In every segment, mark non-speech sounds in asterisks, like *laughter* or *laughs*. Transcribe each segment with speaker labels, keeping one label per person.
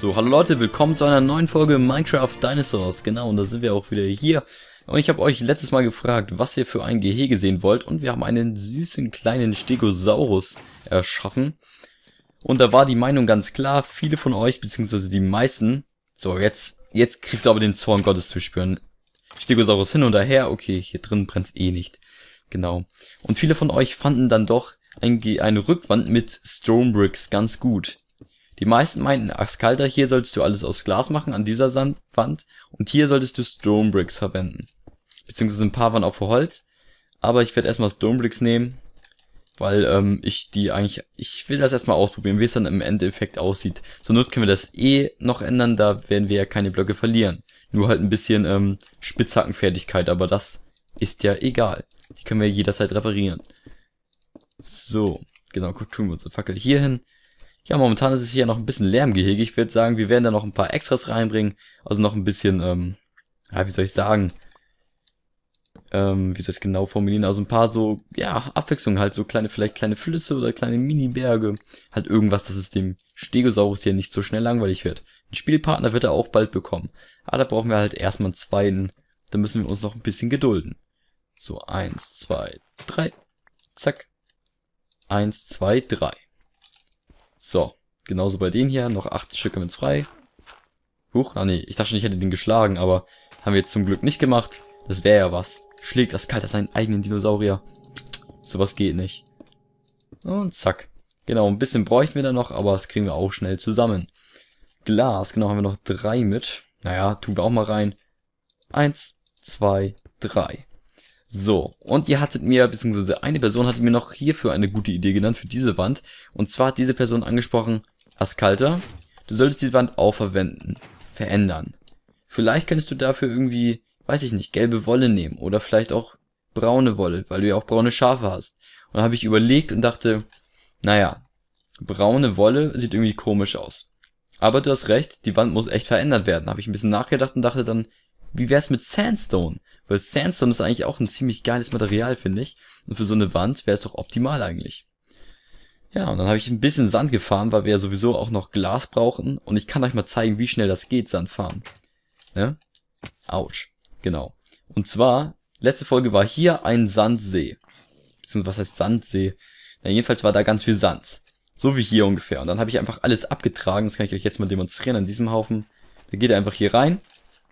Speaker 1: So, hallo Leute, willkommen zu einer neuen Folge Minecraft Dinosaurs. Genau, und da sind wir auch wieder hier. Und ich habe euch letztes Mal gefragt, was ihr für ein Gehege sehen wollt. Und wir haben einen süßen kleinen Stegosaurus erschaffen. Und da war die Meinung ganz klar, viele von euch, beziehungsweise die meisten. So, jetzt, jetzt kriegst du aber den Zorn Gottes zu spüren. Stegosaurus hin und her, okay, hier drin brennt's eh nicht. Genau. Und viele von euch fanden dann doch ein, eine Rückwand mit Stonebricks ganz gut. Die meisten meinten, ach Axkalter, hier solltest du alles aus Glas machen an dieser Sandwand und hier solltest du Stonebricks verwenden. Beziehungsweise ein paar waren auch für Holz, aber ich werde erstmal Stonebricks nehmen, weil ähm, ich die eigentlich, ich will das erstmal ausprobieren, wie es dann im Endeffekt aussieht. Zur Not können wir das eh noch ändern, da werden wir ja keine Blöcke verlieren. Nur halt ein bisschen ähm, Spitzhackenfertigkeit, aber das ist ja egal. Die können wir jederzeit reparieren. So, genau, tun wir unsere Fackel hier hin. Ja, momentan ist es hier noch ein bisschen Lärmgehege. Ich würde sagen, wir werden da noch ein paar Extras reinbringen. Also noch ein bisschen, ähm, ja, wie soll ich sagen, ähm, wie soll ich es genau formulieren? Also ein paar so, ja, Abwechslungen halt, so kleine, vielleicht kleine Flüsse oder kleine Mini-Berge. Halt irgendwas, dass es dem Stegosaurus hier nicht so schnell langweilig wird. Ein Spielpartner wird er auch bald bekommen. Aber ah, da brauchen wir halt erstmal einen zweiten. Da müssen wir uns noch ein bisschen gedulden. So, eins, zwei, drei. Zack. Eins, zwei, drei. So, genauso bei denen hier. Noch acht Stück haben wir jetzt frei. Huch, ah nee, ich dachte schon, ich hätte den geschlagen, aber haben wir jetzt zum Glück nicht gemacht. Das wäre ja was. Schlägt das Kalter seinen eigenen Dinosaurier. Sowas geht nicht. Und zack. Genau, ein bisschen bräuchten wir da noch, aber das kriegen wir auch schnell zusammen. Glas, genau, haben wir noch drei mit. Naja, tun wir auch mal rein. Eins, zwei, drei. So, und ihr hattet mir, beziehungsweise eine Person hatte mir noch hierfür eine gute Idee genannt, für diese Wand. Und zwar hat diese Person angesprochen, Askalter, du solltest die Wand auch verwenden, verändern. Vielleicht könntest du dafür irgendwie, weiß ich nicht, gelbe Wolle nehmen oder vielleicht auch braune Wolle, weil du ja auch braune Schafe hast. Und dann habe ich überlegt und dachte, naja, braune Wolle sieht irgendwie komisch aus. Aber du hast recht, die Wand muss echt verändert werden. Habe ich ein bisschen nachgedacht und dachte dann, wie wär's mit Sandstone? Weil Sandstone ist eigentlich auch ein ziemlich geiles Material, finde ich. Und für so eine Wand wäre es doch optimal eigentlich. Ja, und dann habe ich ein bisschen Sand gefahren, weil wir ja sowieso auch noch Glas brauchen. Und ich kann euch mal zeigen, wie schnell das geht, Sand farmen. Ne? Autsch. Genau. Und zwar, letzte Folge war hier ein Sandsee. Beziehungsweise, was heißt Sandsee? Na, jedenfalls war da ganz viel Sand. So wie hier ungefähr. Und dann habe ich einfach alles abgetragen. Das kann ich euch jetzt mal demonstrieren an diesem Haufen. Da geht er einfach hier rein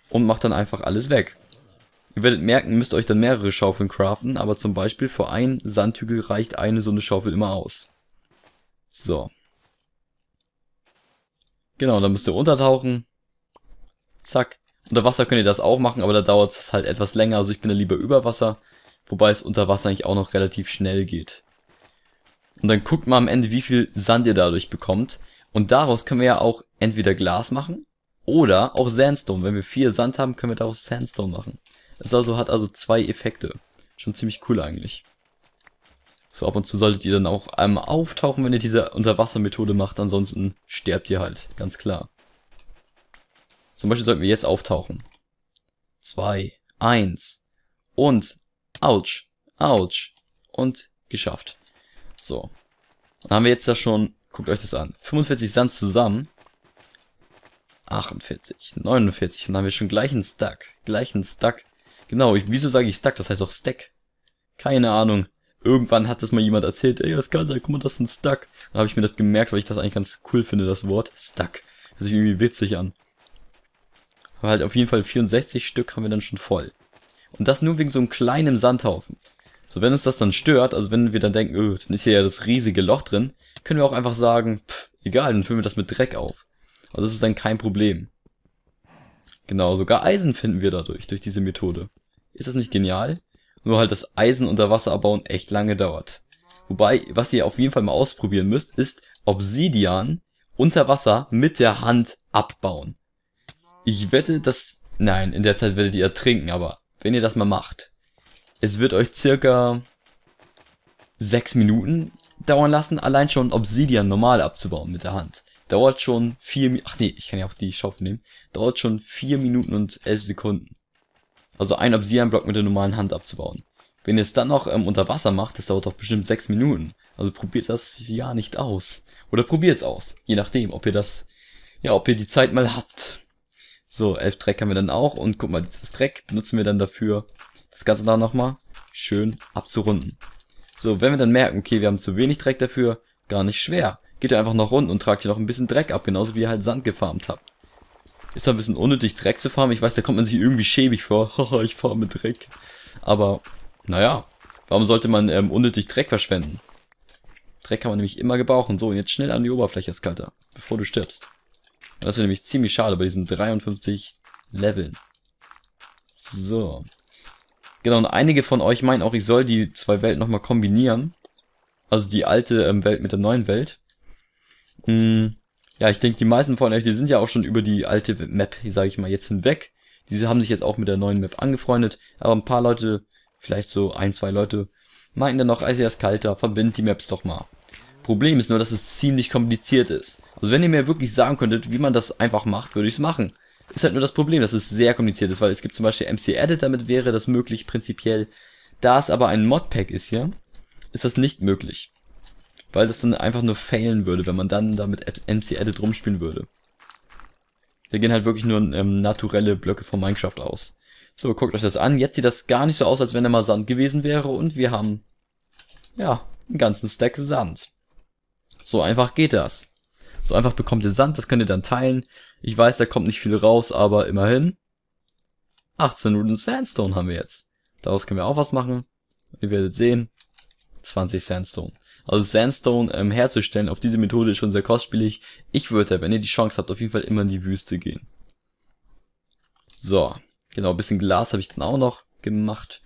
Speaker 1: und macht dann einfach alles weg. Ihr werdet merken, müsst euch dann mehrere Schaufeln craften, aber zum Beispiel für einen Sandhügel reicht eine so eine Schaufel immer aus. So. Genau, dann müsst ihr untertauchen. Zack. Unter Wasser könnt ihr das auch machen, aber da dauert es halt etwas länger, also ich bin da lieber über Wasser. Wobei es unter Wasser eigentlich auch noch relativ schnell geht. Und dann guckt mal am Ende, wie viel Sand ihr dadurch bekommt. Und daraus können wir ja auch entweder Glas machen oder auch Sandstone. Wenn wir vier Sand haben, können wir daraus Sandstone machen. Es also, hat also zwei Effekte. Schon ziemlich cool eigentlich. So ab und zu solltet ihr dann auch einmal auftauchen, wenn ihr diese Unterwassermethode macht. Ansonsten sterbt ihr halt, ganz klar. Zum Beispiel sollten wir jetzt auftauchen. Zwei, eins und ouch, ouch und geschafft. So, dann haben wir jetzt da schon, guckt euch das an, 45 Sand zusammen 48, 49. dann haben wir schon gleich einen Stack. Gleich einen Stack. Genau, ich, wieso sage ich Stack? Das heißt auch Stack. Keine Ahnung. Irgendwann hat das mal jemand erzählt, ey, das kann da? Guck mal, das ist ein Stack. Dann habe ich mir das gemerkt, weil ich das eigentlich ganz cool finde, das Wort. Stack. Hört sich irgendwie witzig an. Aber halt auf jeden Fall 64 Stück haben wir dann schon voll. Und das nur wegen so einem kleinen Sandhaufen. So, wenn uns das dann stört, also wenn wir dann denken, öh, dann ist hier ja das riesige Loch drin, können wir auch einfach sagen, pff, egal, dann füllen wir das mit Dreck auf. Also es ist dann kein Problem. Genau, sogar Eisen finden wir dadurch, durch diese Methode. Ist das nicht genial? Nur halt dass Eisen unter Wasser abbauen echt lange dauert. Wobei, was ihr auf jeden Fall mal ausprobieren müsst, ist Obsidian unter Wasser mit der Hand abbauen. Ich wette, dass... Nein, in der Zeit werdet ihr ertrinken, aber wenn ihr das mal macht, es wird euch circa 6 Minuten dauern lassen, allein schon Obsidian normal abzubauen mit der Hand. Dauert schon vier, ach nee, ich kann ja auch die Schaufel nehmen. Dauert schon vier Minuten und elf Sekunden. Also ein Obsidian-Block mit der normalen Hand abzubauen. Wenn ihr es dann noch ähm, unter Wasser macht, das dauert doch bestimmt sechs Minuten. Also probiert das ja nicht aus. Oder probiert's aus. Je nachdem, ob ihr das, ja, ob ihr die Zeit mal habt. So, elf Dreck haben wir dann auch. Und guck mal, dieses Dreck benutzen wir dann dafür, das Ganze da nochmal schön abzurunden. So, wenn wir dann merken, okay, wir haben zu wenig Dreck dafür, gar nicht schwer geht ihr einfach noch runter und tragt hier noch ein bisschen Dreck ab, genauso wie ihr halt Sand gefarmt habt. Ist ein bisschen unnötig, Dreck zu farmen. Ich weiß, da kommt man sich irgendwie schäbig vor. *laughs* Haha, ich farme Dreck. Aber, naja, warum sollte man ähm, unnötig Dreck verschwenden? Dreck kann man nämlich immer gebrauchen. So, und jetzt schnell an die Oberfläche, Skalter, bevor du stirbst. das wäre nämlich ziemlich schade bei diesen 53 Leveln. So. Genau, und einige von euch meinen auch, ich soll die zwei Welten nochmal kombinieren. Also die alte ähm, Welt mit der neuen Welt. Hm, ja, ich denke, die meisten von euch, die sind ja auch schon über die alte Map, sage ich mal, jetzt hinweg. Diese haben sich jetzt auch mit der neuen Map angefreundet, aber ein paar Leute, vielleicht so ein, zwei Leute, meinten dann noch, Eisias Kalter, verbindet die Maps doch mal. Problem ist nur, dass es ziemlich kompliziert ist. Also wenn ihr mir wirklich sagen könntet, wie man das einfach macht, würde ich es machen. Ist halt nur das Problem, dass es sehr kompliziert ist, weil es gibt zum Beispiel MC Edit, damit wäre das möglich prinzipiell. Da es aber ein Modpack ist hier, ist das nicht möglich weil das dann einfach nur failen würde, wenn man dann damit MC Edit rumspielen würde. Hier gehen halt wirklich nur ähm, naturelle Blöcke von Minecraft aus. So, guckt euch das an. Jetzt sieht das gar nicht so aus, als wenn da mal Sand gewesen wäre und wir haben, ja, einen ganzen Stack Sand. So einfach geht das. So einfach bekommt ihr Sand, das könnt ihr dann teilen. Ich weiß, da kommt nicht viel raus, aber immerhin. 18 Minuten Sandstone haben wir jetzt. Daraus können wir auch was machen. ihr werdet sehen, 20 Sandstone. Also Sandstone ähm, herzustellen auf diese Methode ist schon sehr kostspielig. Ich würde, wenn ihr die Chance habt, auf jeden Fall immer in die Wüste gehen. So, genau, bisschen Glas habe ich dann auch noch gemacht.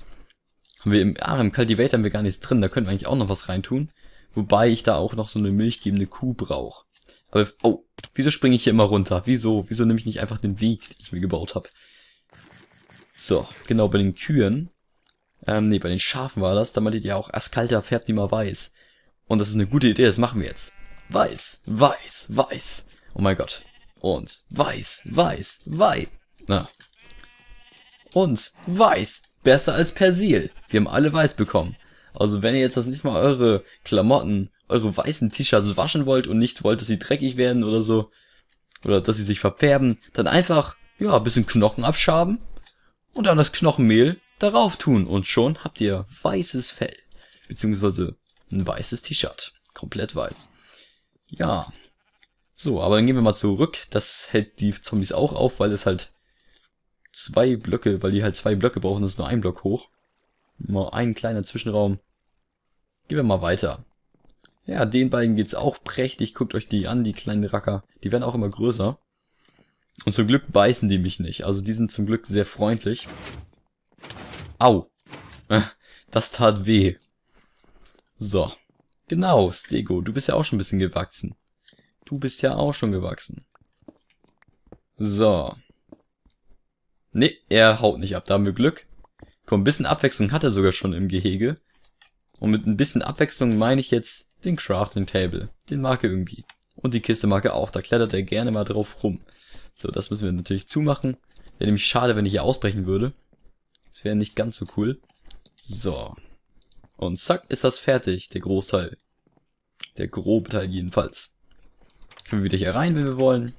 Speaker 1: Haben wir im, ah, im Cultivator haben wir gar nichts drin, da können wir eigentlich auch noch was reintun. Wobei ich da auch noch so eine milchgebende Kuh brauche. Aber, oh, wieso springe ich hier immer runter? Wieso? Wieso nehme ich nicht einfach den Weg, den ich mir gebaut habe? So, genau, bei den Kühen. Ähm, nee, bei den Schafen war das. Da meinte ihr ja auch, kalter färbt die mal weiß. Und das ist eine gute Idee, das machen wir jetzt. Weiß, weiß, weiß. Oh mein Gott. Und weiß, weiß, weiß. Na. Und weiß. Besser als Persil. Wir haben alle weiß bekommen. Also wenn ihr jetzt das nicht mal eure Klamotten, eure weißen T-Shirts waschen wollt und nicht wollt, dass sie dreckig werden oder so, oder dass sie sich verfärben, dann einfach, ja, ein bisschen Knochen abschaben und dann das Knochenmehl darauf tun und schon habt ihr weißes Fell. Beziehungsweise ein weißes T-Shirt. Komplett weiß. Ja. So, aber dann gehen wir mal zurück. Das hält die Zombies auch auf, weil es halt zwei Blöcke, weil die halt zwei Blöcke brauchen, das ist nur ein Block hoch. Mal ein kleiner Zwischenraum. Gehen wir mal weiter. Ja, den beiden geht's auch prächtig. Guckt euch die an, die kleinen Racker. Die werden auch immer größer. Und zum Glück beißen die mich nicht. Also die sind zum Glück sehr freundlich. Au. *laughs* Das tat weh. So. Genau, Stego, du bist ja auch schon ein bisschen gewachsen. Du bist ja auch schon gewachsen. So. Nee, er haut nicht ab, da haben wir Glück. Komm, ein bisschen Abwechslung hat er sogar schon im Gehege. Und mit ein bisschen Abwechslung meine ich jetzt den Crafting Table. Den mag er irgendwie. Und die Kiste mag er auch, da klettert er gerne mal drauf rum. So, das müssen wir natürlich zumachen. Wäre nämlich schade, wenn ich hier ausbrechen würde. Das wäre nicht ganz so cool. So, und zack, ist das fertig, der Großteil. Der grobe Teil jedenfalls. Können wir wieder hier rein, wenn wir wollen.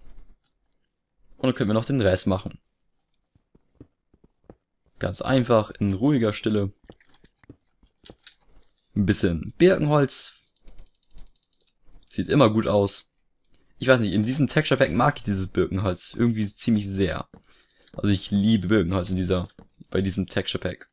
Speaker 1: Und dann können wir noch den Rest machen. Ganz einfach, in ruhiger Stille. Ein bisschen Birkenholz. Sieht immer gut aus. Ich weiß nicht, in diesem Texture Pack mag ich dieses Birkenholz irgendwie ziemlich sehr. Also ich liebe Birkenholz in dieser, bei diesem Texture Pack.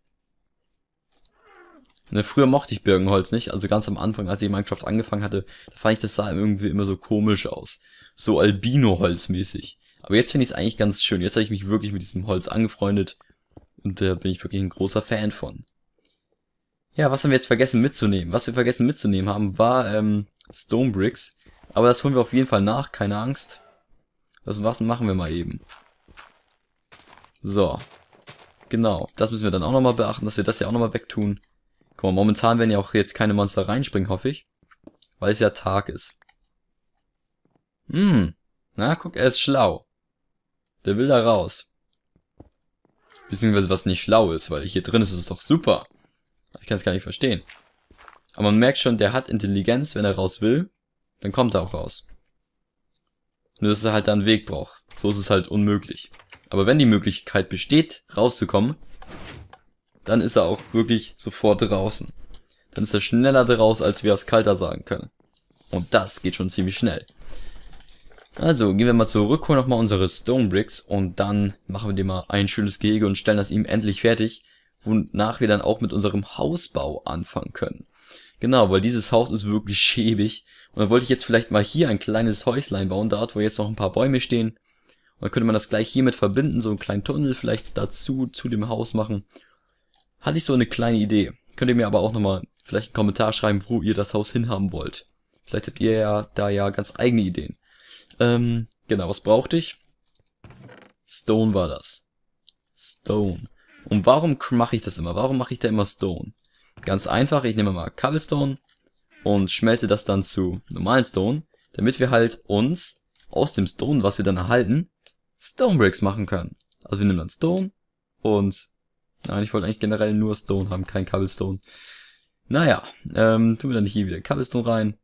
Speaker 1: Ne, früher mochte ich Birkenholz nicht, also ganz am Anfang, als ich Minecraft angefangen hatte, da fand ich das sah irgendwie immer so komisch aus. So Albino-Holzmäßig. Aber jetzt finde ich es eigentlich ganz schön. Jetzt habe ich mich wirklich mit diesem Holz angefreundet und da äh, bin ich wirklich ein großer Fan von. Ja, was haben wir jetzt vergessen mitzunehmen? Was wir vergessen mitzunehmen haben, war ähm, Stone Bricks. Aber das holen wir auf jeden Fall nach, keine Angst. Das was machen wir mal eben. So. Genau, das müssen wir dann auch nochmal beachten, dass wir das ja auch nochmal wegtun. Guck mal, momentan werden ja auch jetzt keine Monster reinspringen, hoffe ich. Weil es ja Tag ist. Hm. Na, guck, er ist schlau. Der will da raus. Beziehungsweise was nicht schlau ist, weil hier drin ist es doch super. Ich kann es gar nicht verstehen. Aber man merkt schon, der hat Intelligenz, wenn er raus will, dann kommt er auch raus. Nur dass er halt da einen Weg braucht. So ist es halt unmöglich. Aber wenn die Möglichkeit besteht, rauszukommen, dann ist er auch wirklich sofort draußen. Dann ist er schneller draußen, als wir es kalter sagen können. Und das geht schon ziemlich schnell. Also, gehen wir mal zurück, holen nochmal unsere Stone Bricks und dann machen wir dem mal ein schönes Gehege und stellen das ihm endlich fertig, wonach wir dann auch mit unserem Hausbau anfangen können. Genau, weil dieses Haus ist wirklich schäbig und dann wollte ich jetzt vielleicht mal hier ein kleines Häuslein bauen, dort wo jetzt noch ein paar Bäume stehen. Und dann könnte man das gleich hiermit verbinden, so einen kleinen Tunnel vielleicht dazu, zu dem Haus machen hatte ich so eine kleine Idee. Könnt ihr mir aber auch nochmal vielleicht einen Kommentar schreiben, wo ihr das Haus hinhaben wollt. Vielleicht habt ihr ja da ja ganz eigene Ideen. Ähm, genau, was brauchte ich? Stone war das. Stone. Und warum mache ich das immer? Warum mache ich da immer Stone? Ganz einfach, ich nehme mal Cobblestone und schmelze das dann zu normalen Stone, damit wir halt uns aus dem Stone, was wir dann erhalten, Stonebricks machen können. Also wir nehmen dann Stone und Nein, ich wollte eigentlich generell nur Stone haben, kein Cobblestone. Naja, ähm, tun wir dann hier wieder Cobblestone rein.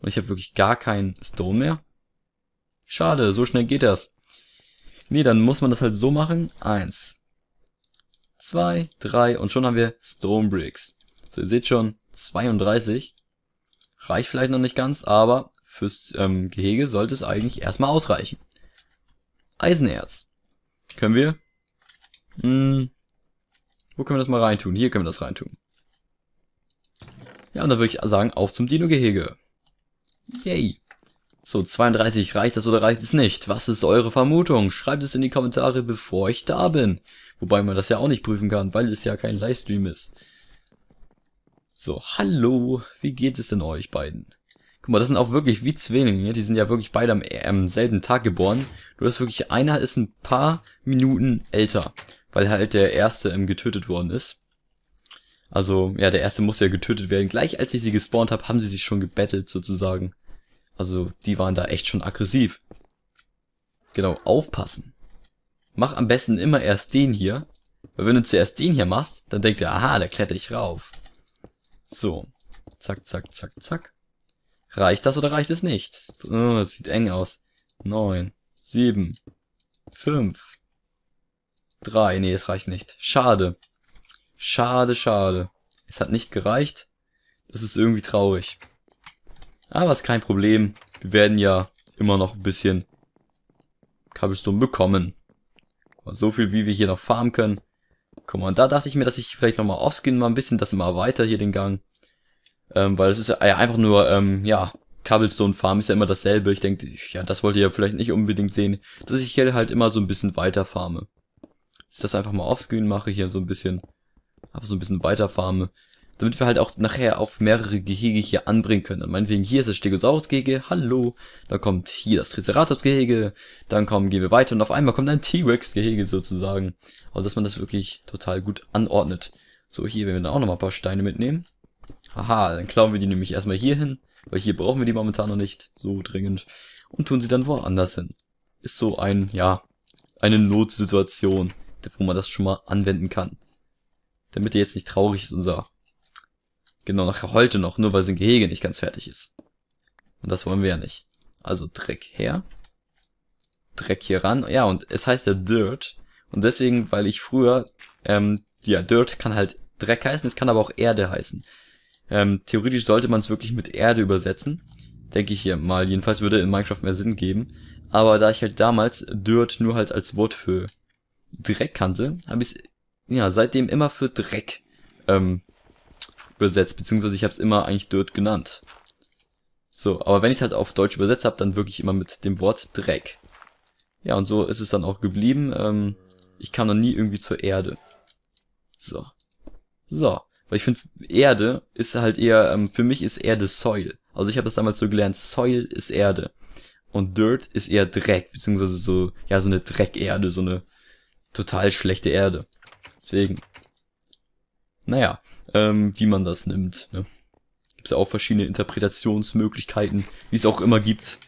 Speaker 1: Und ich habe wirklich gar keinen Stone mehr. Schade, so schnell geht das. Nee, dann muss man das halt so machen. Eins, zwei, drei und schon haben wir Stone Bricks. So, ihr seht schon, 32. Reicht vielleicht noch nicht ganz, aber fürs ähm, Gehege sollte es eigentlich erstmal ausreichen. Eisenerz. Können wir? Hm, wo können wir das mal reintun? Hier können wir das reintun. Ja, und dann würde ich sagen, auf zum Dino-Gehege. Yay. So, 32, reicht das oder reicht es nicht? Was ist eure Vermutung? Schreibt es in die Kommentare, bevor ich da bin. Wobei man das ja auch nicht prüfen kann, weil es ja kein Livestream ist. So, hallo, wie geht es denn euch beiden? Guck mal, das sind auch wirklich wie Zwillinge, die sind ja wirklich beide am, am selben Tag geboren. Nur dass wirklich einer ist ein paar Minuten älter weil halt der erste ähm, getötet worden ist. Also, ja, der erste muss ja getötet werden. Gleich als ich sie gespawnt habe, haben sie sich schon gebettelt sozusagen. Also, die waren da echt schon aggressiv. Genau, aufpassen. Mach am besten immer erst den hier. Weil wenn du zuerst den hier machst, dann denkt er, aha, da kletter ich rauf. So. Zack, zack, zack, zack. Reicht das oder reicht es nicht? Oh, das sieht eng aus. Neun, sieben, fünf, 3. Nee, es reicht nicht. Schade. Schade, schade. Es hat nicht gereicht. Das ist irgendwie traurig. Aber ist kein Problem. Wir werden ja immer noch ein bisschen Cobblestone bekommen. So viel, wie wir hier noch farmen können. Guck mal, und da dachte ich mir, dass ich vielleicht nochmal offskin mal ein bisschen das immer weiter hier den Gang. Ähm, weil es ist ja einfach nur, ähm, ja, Cobblestone Farm ist ja immer dasselbe. Ich denke, ja, das wollt ihr ja vielleicht nicht unbedingt sehen, dass ich hier halt immer so ein bisschen weiter farme ich das einfach mal offscreen mache, hier so ein bisschen, einfach so ein bisschen weiterfarme. Damit wir halt auch nachher auch mehrere Gehege hier anbringen können. Und meinetwegen, hier ist das Stegosaurus-Gehege, hallo. Dann kommt hier das Triceratops-Gehege. Dann kommen, gehen wir weiter und auf einmal kommt ein T-Rex-Gehege sozusagen. Also, dass man das wirklich total gut anordnet. So, hier werden wir dann auch nochmal ein paar Steine mitnehmen. Haha, dann klauen wir die nämlich erstmal hier hin, weil hier brauchen wir die momentan noch nicht so dringend. Und tun sie dann woanders hin. Ist so ein, ja, eine Notsituation wo man das schon mal anwenden kann. Damit ihr jetzt nicht traurig ist und sagt, genau nachher heute noch, nur weil sein Gehege nicht ganz fertig ist. Und das wollen wir ja nicht. Also Dreck her. Dreck hier ran. Ja, und es heißt ja Dirt. Und deswegen, weil ich früher, ähm, ja, Dirt kann halt Dreck heißen, es kann aber auch Erde heißen. Ähm, theoretisch sollte man es wirklich mit Erde übersetzen. Denke ich hier mal. Jedenfalls würde in Minecraft mehr Sinn geben. Aber da ich halt damals Dirt nur halt als Wort für Dreck kannte, habe ich ja seitdem immer für Dreck ähm, übersetzt, beziehungsweise ich habe es immer eigentlich Dirt genannt. So, aber wenn ich es halt auf Deutsch übersetzt habe, dann wirklich immer mit dem Wort Dreck. Ja, und so ist es dann auch geblieben. Ähm, ich kam noch nie irgendwie zur Erde. So. So. Weil ich finde, Erde ist halt eher, ähm, für mich ist Erde Soil. Also ich habe das damals so gelernt, Soil ist Erde. Und Dirt ist eher Dreck, beziehungsweise so, ja, so eine Dreckerde, so eine total schlechte Erde. Deswegen, naja, ähm, wie man das nimmt. Ne? Gibt es auch verschiedene Interpretationsmöglichkeiten, wie es auch immer gibt.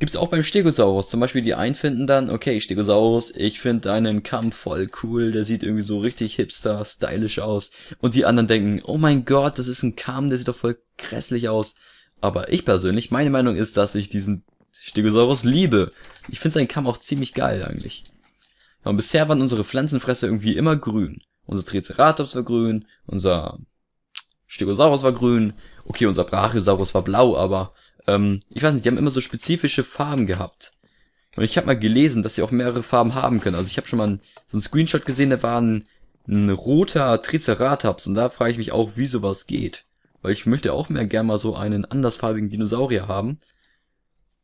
Speaker 1: Gibt es auch beim Stegosaurus. Zum Beispiel die einen finden dann, okay, Stegosaurus, ich finde deinen Kampf voll cool, der sieht irgendwie so richtig hipster, stylisch aus. Und die anderen denken, oh mein Gott, das ist ein Kamm, der sieht doch voll grässlich aus. Aber ich persönlich, meine Meinung ist, dass ich diesen Stegosaurus liebe. Ich finde seinen Kamm auch ziemlich geil eigentlich. Ja, und bisher waren unsere Pflanzenfresser irgendwie immer grün. Unser Triceratops war grün, unser Stegosaurus war grün, okay, unser Brachiosaurus war blau, aber ähm, ich weiß nicht, die haben immer so spezifische Farben gehabt. Und ich habe mal gelesen, dass sie auch mehrere Farben haben können. Also ich habe schon mal ein, so einen Screenshot gesehen, da war ein, ein roter Triceratops und da frage ich mich auch, wie sowas geht. Weil ich möchte auch mehr gerne mal so einen andersfarbigen Dinosaurier haben.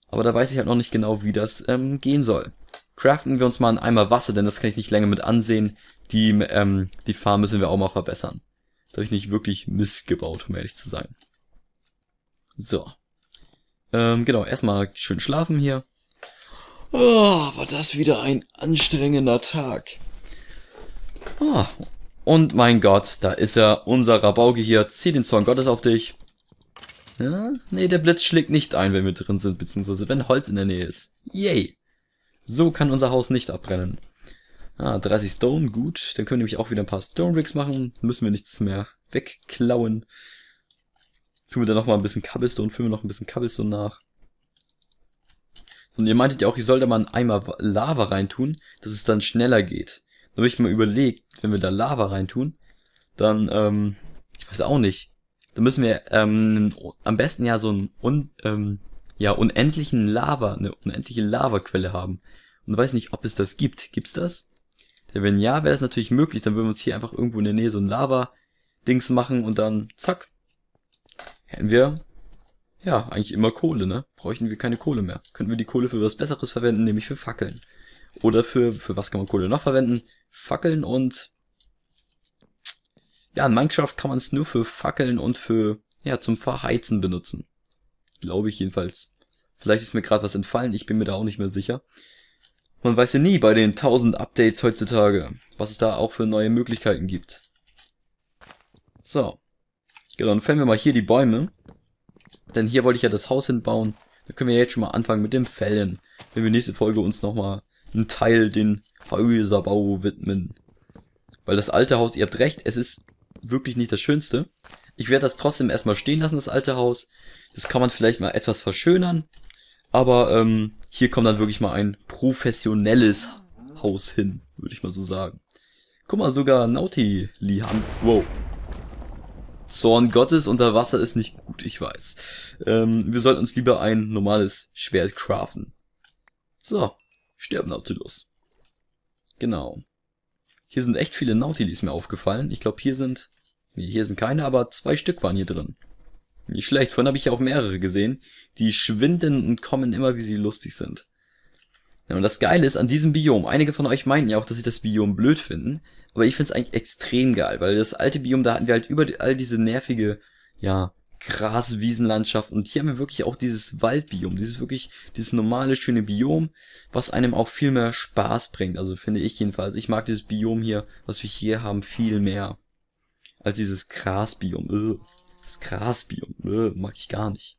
Speaker 1: Aber da weiß ich halt noch nicht genau, wie das ähm, gehen soll craften wir uns mal einen Eimer Wasser, denn das kann ich nicht länger mit ansehen. Die, ähm, die Farm müssen wir auch mal verbessern. Da habe ich nicht wirklich Mist gebaut, um ehrlich zu sein. So. Ähm, genau, erstmal schön schlafen hier. Oh, war das wieder ein anstrengender Tag. Ah, und mein Gott, da ist er, unser Rabauge hier. Zieh den Zorn Gottes auf dich. Ja? Nee, der Blitz schlägt nicht ein, wenn wir drin sind, beziehungsweise wenn Holz in der Nähe ist. Yay. So kann unser Haus nicht abbrennen. Ah, 30 Stone, gut. Dann können wir nämlich auch wieder ein paar Stone Bricks machen. Müssen wir nichts mehr wegklauen. Tun wir dann nochmal ein bisschen Cobblestone, füllen wir noch ein bisschen Cobblestone nach. und ihr meintet ja auch, ich sollte mal einen Eimer Lava reintun, dass es dann schneller geht. Da habe ich mir überlegt, wenn wir da Lava reintun, dann, ähm, ich weiß auch nicht. Da müssen wir ähm, am besten ja so ein un, ähm, ja, unendlichen Lava, eine unendliche Lavaquelle haben. Und weiß nicht, ob es das gibt. Gibt's das? Denn wenn ja, wäre das natürlich möglich. Dann würden wir uns hier einfach irgendwo in der Nähe so ein Lava-Dings machen und dann zack. Hätten wir, ja, eigentlich immer Kohle, ne? Bräuchten wir keine Kohle mehr. Könnten wir die Kohle für was Besseres verwenden, nämlich für Fackeln. Oder für, für was kann man Kohle noch verwenden? Fackeln und, ja, in Minecraft kann man es nur für Fackeln und für, ja, zum Verheizen benutzen. Glaube ich jedenfalls. Vielleicht ist mir gerade was entfallen, ich bin mir da auch nicht mehr sicher. Man weiß ja nie bei den 1000 Updates heutzutage, was es da auch für neue Möglichkeiten gibt. So. Genau, dann fällen wir mal hier die Bäume. Denn hier wollte ich ja das Haus hinbauen. Da können wir jetzt schon mal anfangen mit dem Fällen. Wenn wir nächste Folge uns nochmal einen Teil den Häuserbau widmen. Weil das alte Haus, ihr habt recht, es ist wirklich nicht das Schönste. Ich werde das trotzdem erstmal stehen lassen, das alte Haus. Das kann man vielleicht mal etwas verschönern. Aber ähm, hier kommt dann wirklich mal ein professionelles Haus hin, würde ich mal so sagen. Guck mal, sogar Nauti Lihan. Wow. Zorn Gottes unter Wasser ist nicht gut, ich weiß. Ähm, wir sollten uns lieber ein normales Schwert craften. So, sterben Nautilus. Genau. Hier sind echt viele Nautilis mir aufgefallen. Ich glaube, hier sind Nee, hier sind keine, aber zwei Stück waren hier drin. Nicht schlecht, vorhin habe ich ja auch mehrere gesehen. Die schwinden und kommen immer, wie sie lustig sind. Ja, und das Geile ist an diesem Biom, einige von euch meinten ja auch, dass sie das Biom blöd finden, aber ich finde es eigentlich extrem geil, weil das alte Biom, da hatten wir halt überall diese nervige, ja, Graswiesenlandschaft und hier haben wir wirklich auch dieses Waldbiom, dieses wirklich, dieses normale, schöne Biom, was einem auch viel mehr Spaß bringt, also finde ich jedenfalls. Ich mag dieses Biom hier, was wir hier haben, viel mehr als dieses Grasbiom. Das Grasbiom mag ich gar nicht.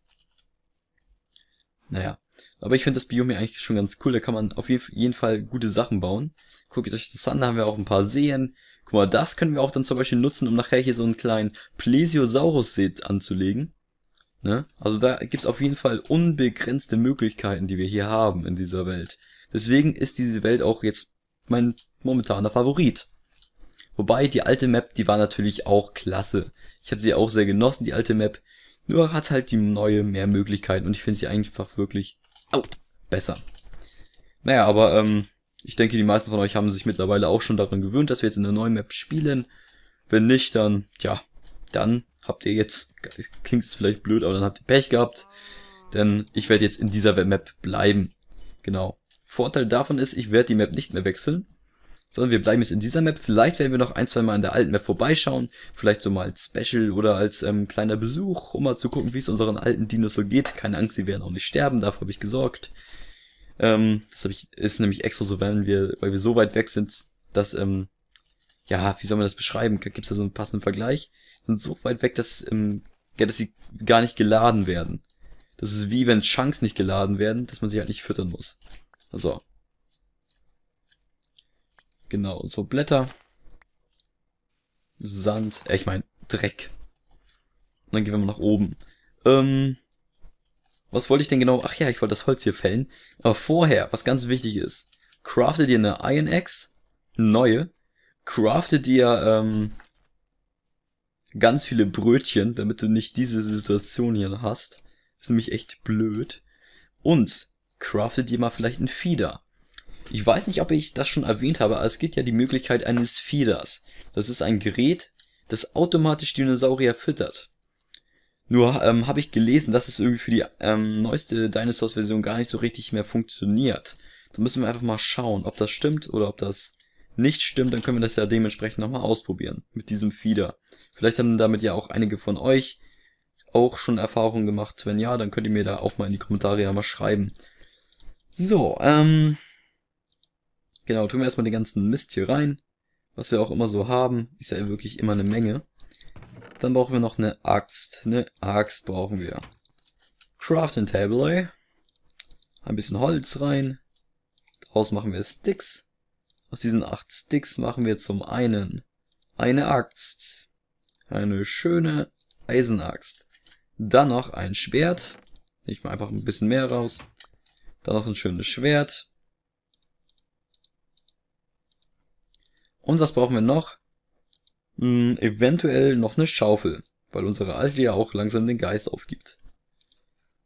Speaker 1: Naja. Aber ich finde das Biom hier eigentlich schon ganz cool. Da kann man auf jeden Fall gute Sachen bauen. Guckt euch das an, da haben wir auch ein paar Seen. Guck mal, das können wir auch dann zum Beispiel nutzen, um nachher hier so einen kleinen plesiosaurus seed anzulegen. Ne? Also da gibt's auf jeden Fall unbegrenzte Möglichkeiten, die wir hier haben in dieser Welt. Deswegen ist diese Welt auch jetzt mein momentaner Favorit. Wobei die alte Map, die war natürlich auch klasse. Ich habe sie auch sehr genossen, die alte Map. Nur hat halt die neue mehr Möglichkeiten und ich finde sie einfach wirklich au, besser. Naja, aber ähm, ich denke, die meisten von euch haben sich mittlerweile auch schon daran gewöhnt, dass wir jetzt in der neuen Map spielen. Wenn nicht, dann, ja, dann habt ihr jetzt, klingt es vielleicht blöd, aber dann habt ihr Pech gehabt. Denn ich werde jetzt in dieser Map bleiben. Genau. Vorteil davon ist, ich werde die Map nicht mehr wechseln sondern wir bleiben jetzt in dieser Map. Vielleicht werden wir noch ein, zwei Mal in der alten Map vorbeischauen, vielleicht so mal als Special oder als ähm, kleiner Besuch, um mal zu gucken, wie es unseren alten Dinos so geht. Keine Angst, sie werden auch nicht sterben, dafür habe ich gesorgt. Ähm, das hab ich, ist nämlich extra so, wenn wir, weil wir so weit weg sind, dass, ähm, ja, wie soll man das beschreiben? Gibt's da so einen passenden Vergleich? Sind so weit weg, dass, ähm, ja, dass sie gar nicht geladen werden. Das ist wie wenn Chunks nicht geladen werden, dass man sie halt nicht füttern muss. Also, Genau, so Blätter, Sand, äh, ich meine Dreck. Und dann gehen wir mal nach oben. Ähm, was wollte ich denn genau? Ach ja, ich wollte das Holz hier fällen. Aber vorher, was ganz wichtig ist, craftet ihr eine Iron Axe, neue, craftet ihr ähm, ganz viele Brötchen, damit du nicht diese Situation hier hast. ist nämlich echt blöd. Und craftet ihr mal vielleicht ein Fieder. Ich weiß nicht, ob ich das schon erwähnt habe, aber es gibt ja die Möglichkeit eines Feeders. Das ist ein Gerät, das automatisch Dinosaurier füttert. Nur ähm, habe ich gelesen, dass es irgendwie für die ähm, neueste Dinosaurs-Version gar nicht so richtig mehr funktioniert. Da müssen wir einfach mal schauen, ob das stimmt oder ob das nicht stimmt. Dann können wir das ja dementsprechend nochmal ausprobieren mit diesem Feeder. Vielleicht haben damit ja auch einige von euch auch schon Erfahrungen gemacht. Wenn ja, dann könnt ihr mir da auch mal in die Kommentare ja mal schreiben. So, ähm, Genau, tun wir erstmal den ganzen Mist hier rein. Was wir auch immer so haben, ist ja wirklich immer eine Menge. Dann brauchen wir noch eine Axt. Eine Axt brauchen wir. Crafting Table. Ein bisschen Holz rein. Daraus machen wir Sticks. Aus diesen acht Sticks machen wir zum einen eine Axt. Eine schöne Eisenaxt. Dann noch ein Schwert. Nehme Ich mal einfach ein bisschen mehr raus. Dann noch ein schönes Schwert. Und was brauchen wir noch? Hm, eventuell noch eine Schaufel, weil unsere alte ja auch langsam den Geist aufgibt.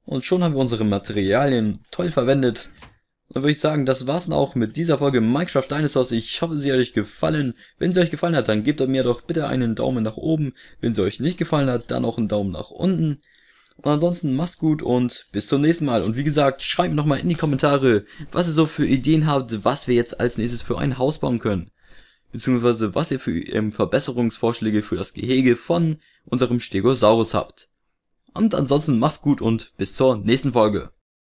Speaker 1: Und schon haben wir unsere Materialien toll verwendet. dann würde ich sagen, das war's dann auch mit dieser Folge Minecraft Dinosaurs. Ich hoffe, sie hat euch gefallen. Wenn sie euch gefallen hat, dann gebt mir doch bitte einen Daumen nach oben. Wenn sie euch nicht gefallen hat, dann auch einen Daumen nach unten. Und ansonsten macht's gut und bis zum nächsten Mal. Und wie gesagt, schreibt nochmal in die Kommentare, was ihr so für Ideen habt, was wir jetzt als nächstes für ein Haus bauen können beziehungsweise was ihr für ähm, Verbesserungsvorschläge für das Gehege von unserem Stegosaurus habt. Und ansonsten macht's gut und bis zur nächsten Folge.